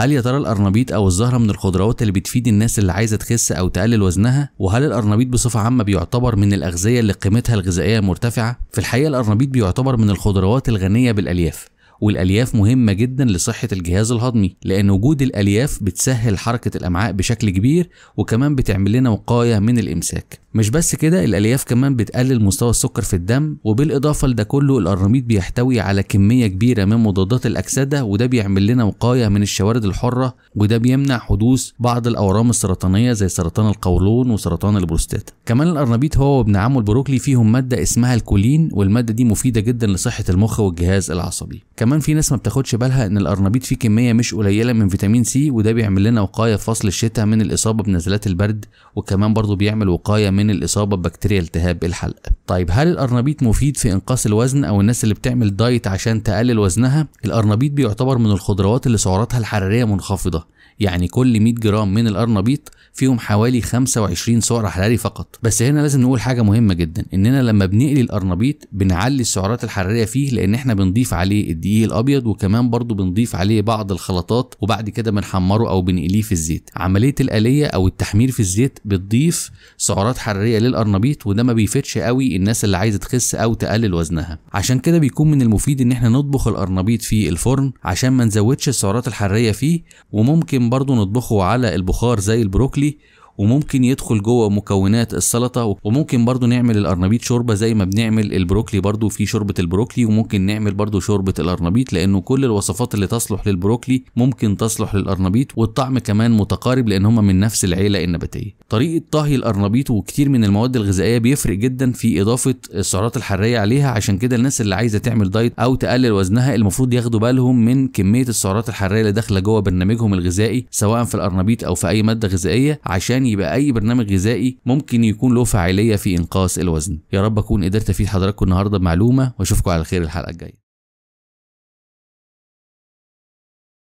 هل يا ترى الارنبيط او الزهره من الخضروات اللي بتفيد الناس اللي عايزه تخس او تقلل وزنها وهل الارنبيط بصفه عامه بيعتبر من الاغذيه اللي قيمتها الغذائيه مرتفعه في الحقيقه الارنبيط بيعتبر من الخضروات الغنيه بالالياف والالياف مهمه جدا لصحه الجهاز الهضمي لان وجود الالياف بتسهل حركه الامعاء بشكل كبير وكمان بتعمل لنا وقايه من الامساك مش بس كده الالياف كمان بتقلل مستوى السكر في الدم وبالاضافه لده كله القرنميط بيحتوي على كميه كبيره من مضادات الاكسده وده بيعمل لنا وقايه من الشوارد الحره وده بيمنع حدوث بعض الاورام السرطانيه زي سرطان القولون وسرطان البروستاتا كمان القرنبيط هو وابن عمه البروكلي فيهم ماده اسمها الكولين والماده دي مفيده جدا لصحه المخ والجهاز العصبي كمان كمان في ناس ما بتاخدش بالها ان الارنبيط فيه كميه مش قليله من فيتامين سي وده بيعمل لنا وقايه في فصل الشتاء من الاصابه بنزلات البرد وكمان برضه بيعمل وقايه من الاصابه ببكتيريا التهاب الحلق. طيب هل الارنبيط مفيد في انقاص الوزن او الناس اللي بتعمل دايت عشان تقلل وزنها الارنبيط بيعتبر من الخضروات اللي سعراتها الحراريه منخفضه يعني كل 100 جرام من الارنبيط فيهم حوالي 25 سعر حراري فقط بس هنا لازم نقول حاجه مهمه جدا اننا لما بنقلي الارنبيط بنعلي السعرات الحراريه فيه لان احنا بنضيف عليه الدقيق الدقيق الابيض وكمان برضو بنضيف عليه بعض الخلطات وبعد كده بنحمره او بنقليه في الزيت عمليه الاليه او التحمير في الزيت بتضيف سعرات حراريه للقرنبيط وده ما بيفيدش قوي الناس اللي عايزه تخس او تقلل وزنها عشان كده بيكون من المفيد ان احنا نطبخ القرنبيط في الفرن عشان ما نزودش السعرات الحراريه فيه وممكن برضو نطبخه على البخار زي البروكلي وممكن يدخل جوه مكونات السلطه وممكن برضو نعمل الارنبيت شوربه زي ما بنعمل البروكلي برضو في شوربه البروكلي وممكن نعمل برضو شوربه الارنبيت لانه كل الوصفات اللي تصلح للبروكلي ممكن تصلح للارنبيت والطعم كمان متقارب لان هما من نفس العيله النباتيه طريقه طهي الارنبيت وكتير من المواد الغذائيه بيفرق جدا في اضافه السعرات الحراريه عليها عشان كده الناس اللي عايزه تعمل دايت او تقلل وزنها المفروض ياخدوا بالهم من كميه السعرات الحراريه اللي داخله جوه برنامجهم الغذائي سواء في الارنبيت او في اي ماده غذائيه عشان يبقى اي برنامج غذائي ممكن يكون له فاعليه في انقاص الوزن يا رب اكون قدرت افيد حضراتكم النهارده بمعلومه واشوفكم على خير الحلقه الجايه